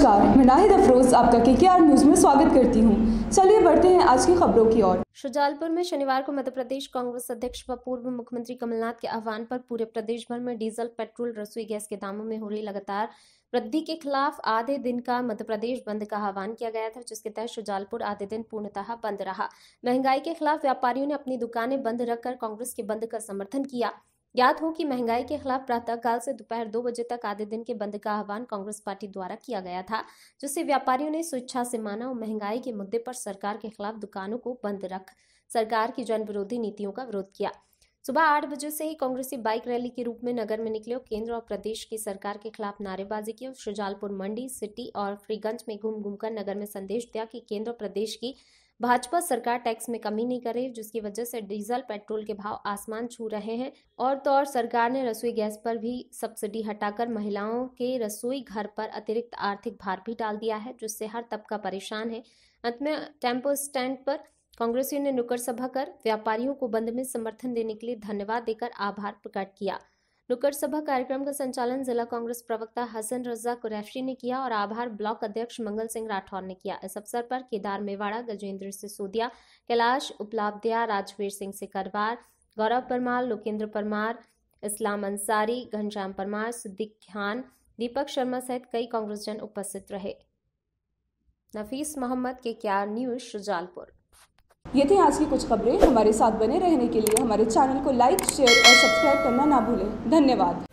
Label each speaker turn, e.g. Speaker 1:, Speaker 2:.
Speaker 1: नमस्कार मैं नाहिद अफरोज आपका के आर न्यूज में स्वागत करती हूँ चलिए बढ़ते हैं आज की खबरों की ओर
Speaker 2: शुजालपुर में शनिवार को मध्य प्रदेश कांग्रेस अध्यक्ष व पूर्व मुख्यमंत्री कमलनाथ के आह्वान पर पूरे प्रदेश भर में डीजल पेट्रोल रसोई गैस के दामों में हो रही लगातार वृद्धि के खिलाफ आधे दिन का मध्य प्रदेश बंद का आह्वान किया गया था जिसके तहत शुजालपुर आधे दिन पूर्णतः बंद रहा महंगाई के खिलाफ व्यापारियों ने अपनी दुकानें बंद रखकर कांग्रेस के बंद का समर्थन किया ज्ञात हो कि महंगाई के खिलाफ प्रातःकाल से दोपहर दो बजे तक आधे दिन के बंद का आह्वान कांग्रेस पार्टी द्वारा किया गया था जिसे व्यापारियों ने स्वेच्छा से माना और महंगाई के मुद्दे पर सरकार के खिलाफ दुकानों को बंद रख सरकार की जन विरोधी नीतियों का विरोध किया सुबह आठ बजे से ही कांग्रेसी बाइक रैली के रूप में नगर में निकले और केंद्र और प्रदेश की सरकार के खिलाफ नारेबाजी की और शुजालपुर मंडी सिटी और फ्रीगंज में घूम घूम कर नगर में संदेश दिया कि केंद्र और प्रदेश की भाजपा सरकार टैक्स में कमी नहीं कर रही जिसकी वजह से डीजल पेट्रोल के भाव आसमान छू रहे हैं और तो और सरकार ने रसोई गैस पर भी सब्सिडी हटाकर महिलाओं के रसोई घर पर अतिरिक्त आर्थिक भार भी डाल दिया है जिससे हर तबका परेशान है अंत में टेम्पो स्टैंड पर कांग्रेसियों ने नुक्कड़ सभा कर व्यापारियों को बंद में समर्थन देने के लिए धन्यवाद देकर आभार प्रकट किया नुक्कड़ सभा कार्यक्रम का संचालन जिला कांग्रेस प्रवक्ता हसन रजा कुरैशी ने किया और आभार ब्लॉक अध्यक्ष मंगल सिंह राठौर ने किया इस अवसर पर केदार मेवाड़ा गजेंद्र सिसोदिया कैलाश उपलाब्धिया राजवीर सिंह सिकरवार गौरव परमार लोकेन्द्र परमार इस्लाम अंसारी घनश्याम परमार सिद्दीक खान दीपक शर्मा सहित कई कांग्रेसजन उपस्थित रहे नफीस मोहम्मद के क्यार न्यूज
Speaker 1: शुजालपुर ये थी आज की कुछ खबरें हमारे साथ बने रहने के लिए हमारे चैनल को लाइक शेयर और सब्सक्राइब करना ना भूलें धन्यवाद